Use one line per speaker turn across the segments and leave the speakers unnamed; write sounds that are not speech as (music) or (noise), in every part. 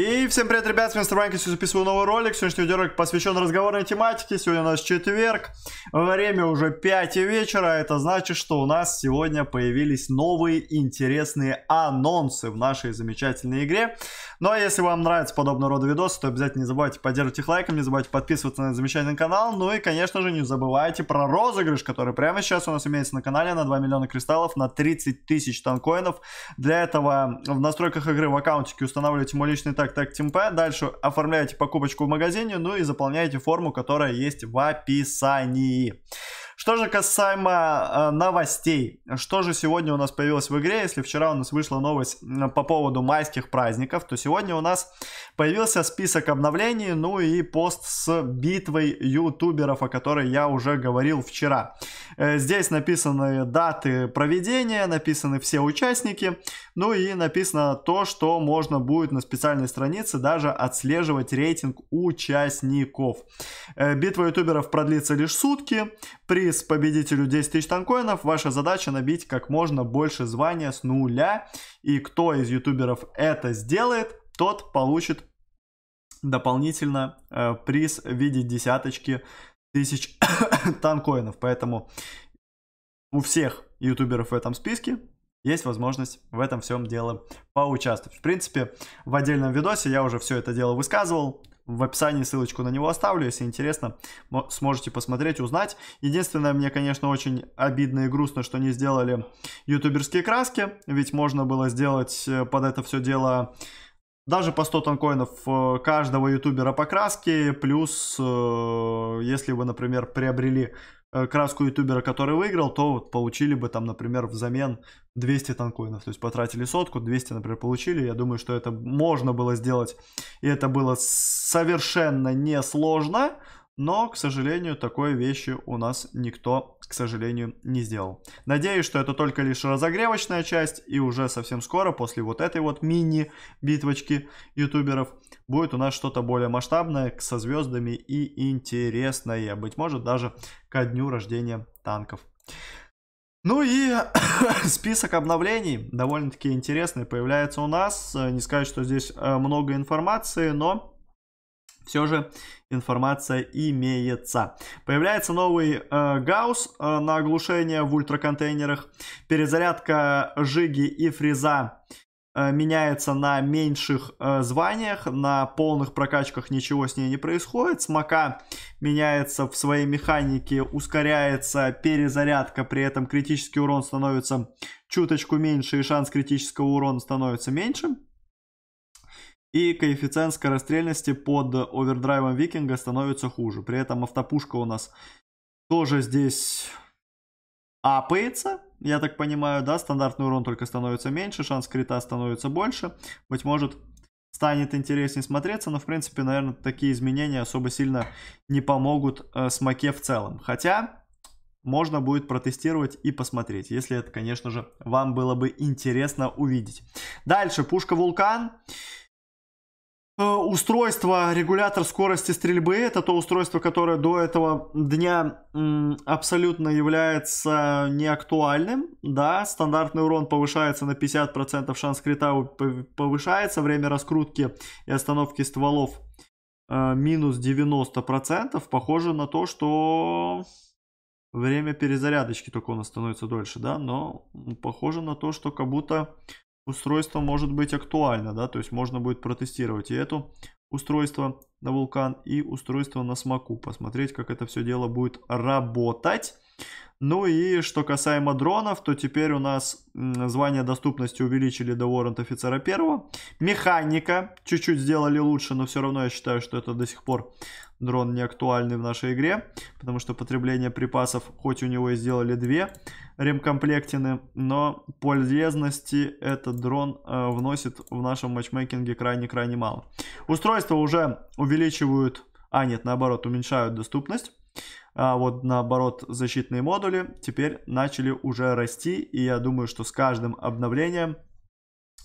И всем привет, ребят, с вами Мистер Ванкис, записываю новый ролик. Сегодняшний видеоролик посвящен разговорной тематике. Сегодня у нас четверг, время уже 5 вечера. Это значит, что у нас сегодня появились новые интересные анонсы в нашей замечательной игре. Ну а если вам нравится подобного рода видосы, то обязательно не забывайте поддерживать их лайком, не забывайте подписываться на замечательный канал. Ну и, конечно же, не забывайте про розыгрыш, который прямо сейчас у нас имеется на канале на 2 миллиона кристаллов, на 30 тысяч танкоинов. Для этого в настройках игры в аккаунтике устанавливайте мой личный так так TeamP, дальше оформляете покупочку в магазине, ну и заполняете форму, которая есть в описании. Что же касаемо э, новостей, что же сегодня у нас появилось в игре? Если вчера у нас вышла новость по поводу майских праздников, то сегодня у нас появился список обновлений, ну и пост с битвой ютуберов, о которой я уже говорил вчера. Э, здесь написаны даты проведения, написаны все участники, ну и написано то, что можно будет на специальной странице даже отслеживать рейтинг участников. Э, битва ютуберов продлится лишь сутки, при приз победителю 10 тысяч танкоинов. Ваша задача набить как можно больше звания с нуля. И кто из ютуберов это сделает, тот получит дополнительно э, приз в виде десяточки тысяч (coughs) танкоинов. Поэтому у всех ютуберов в этом списке есть возможность в этом всем дело поучаствовать. В принципе, в отдельном видосе я уже все это дело высказывал. В описании ссылочку на него оставлю, если интересно, сможете посмотреть, узнать. Единственное, мне, конечно, очень обидно и грустно, что не сделали ютуберские краски, ведь можно было сделать э, под это все дело даже по 100 тонкоинов э, каждого ютубера по краске, плюс, э, если вы, например, приобрели Э, краску ютубера, который выиграл, то вот получили бы там, например, взамен 200 танкоинов. То есть потратили сотку, 200, например, получили. Я думаю, что это можно было сделать. И это было совершенно несложно. Но, к сожалению, такой вещи у нас никто к сожалению, не сделал. Надеюсь, что это только лишь разогревочная часть, и уже совсем скоро, после вот этой вот мини-битвочки ютуберов, будет у нас что-то более масштабное, со звездами и интересное. Быть может, даже ко дню рождения танков. Ну и (coughs) список обновлений довольно-таки интересный появляется у нас. Не сказать, что здесь э, много информации, но все же информация имеется. Появляется новый э, гаусс э, на оглушение в ультраконтейнерах. Перезарядка жиги и фреза э, меняется на меньших э, званиях. На полных прокачках ничего с ней не происходит. Смока меняется в своей механике, ускоряется перезарядка, при этом критический урон становится чуточку меньше и шанс критического урона становится меньше. И коэффициент скорострельности под овердрайвом Викинга становится хуже. При этом автопушка у нас тоже здесь апается, я так понимаю, да, стандартный урон только становится меньше, шанс крита становится больше. Быть может, станет интереснее смотреться, но, в принципе, наверное, такие изменения особо сильно не помогут э, смоке в целом. Хотя, можно будет протестировать и посмотреть, если это, конечно же, вам было бы интересно увидеть. Дальше, пушка Вулкан. Э, устройство, регулятор скорости стрельбы, это то устройство, которое до этого дня абсолютно является неактуальным, да, стандартный урон повышается на 50%, шанс крита повышается, время раскрутки и остановки стволов э, минус 90%, похоже на то, что время перезарядочки только у нас становится дольше, да, но похоже на то, что как будто устройство может быть актуально, да, то есть можно будет протестировать и это устройство, на вулкан и устройство на смоку. Посмотреть, как это все дело будет работать. Ну и что касаемо дронов, то теперь у нас звание доступности увеличили до воррент офицера первого. Механика чуть-чуть сделали лучше, но все равно я считаю, что это до сих пор дрон не актуальный в нашей игре, потому что потребление припасов, хоть у него и сделали две ремкомплектины, но полезности этот дрон э, вносит в нашем матчмейкинге крайне-крайне мало. Устройство уже увеличивают, а нет, наоборот, уменьшают доступность. А вот наоборот, защитные модули теперь начали уже расти, и я думаю, что с каждым обновлением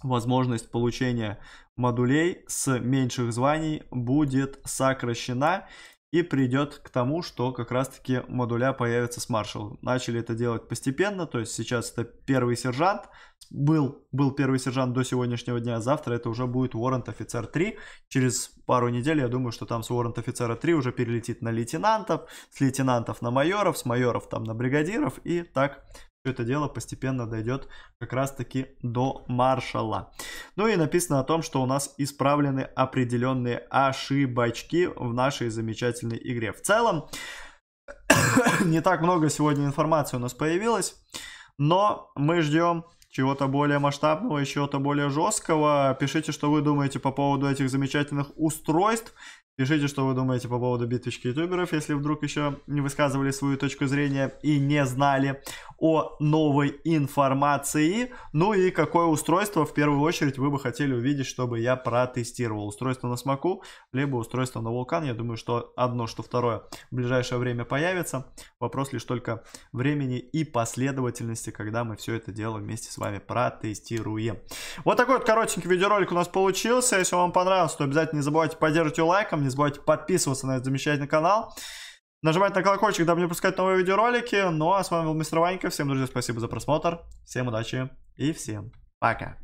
возможность получения модулей с меньших званий будет сокращена, и придет к тому, что как раз-таки модуля появятся с маршалом. Начали это делать постепенно, то есть сейчас это первый сержант, был, был первый сержант до сегодняшнего дня, завтра это уже будет Warrant офицер 3. Через пару недель, я думаю, что там с Warrant офицера 3 уже перелетит на лейтенантов, с лейтенантов на майоров, с майоров там на бригадиров и так это дело постепенно дойдет как раз-таки до маршала. Ну и написано о том, что у нас исправлены определенные ошибочки в нашей замечательной игре. В целом, (coughs) не так много сегодня информации у нас появилось, но мы ждем чего-то более масштабного и чего-то более жесткого. Пишите, что вы думаете по поводу этих замечательных устройств. Пишите, что вы думаете по поводу битвочки ютуберов, если вдруг еще не высказывали свою точку зрения и не знали о новой информации. Ну и какое устройство в первую очередь вы бы хотели увидеть, чтобы я протестировал. Устройство на смоку, либо устройство на вулкан. Я думаю, что одно, что второе в ближайшее время появится. Вопрос лишь только времени и последовательности, когда мы все это дело вместе с вами протестируем. Вот такой вот коротенький видеоролик у нас получился. Если вам понравилось, то обязательно не забывайте поддерживать его лайком, не забывайте подписываться на этот замечательный канал нажимать на колокольчик, дабы не пропускать новые видеоролики. Ну а с вами был Мистер Ванька. Всем, друзья, спасибо за просмотр. Всем удачи и всем пока.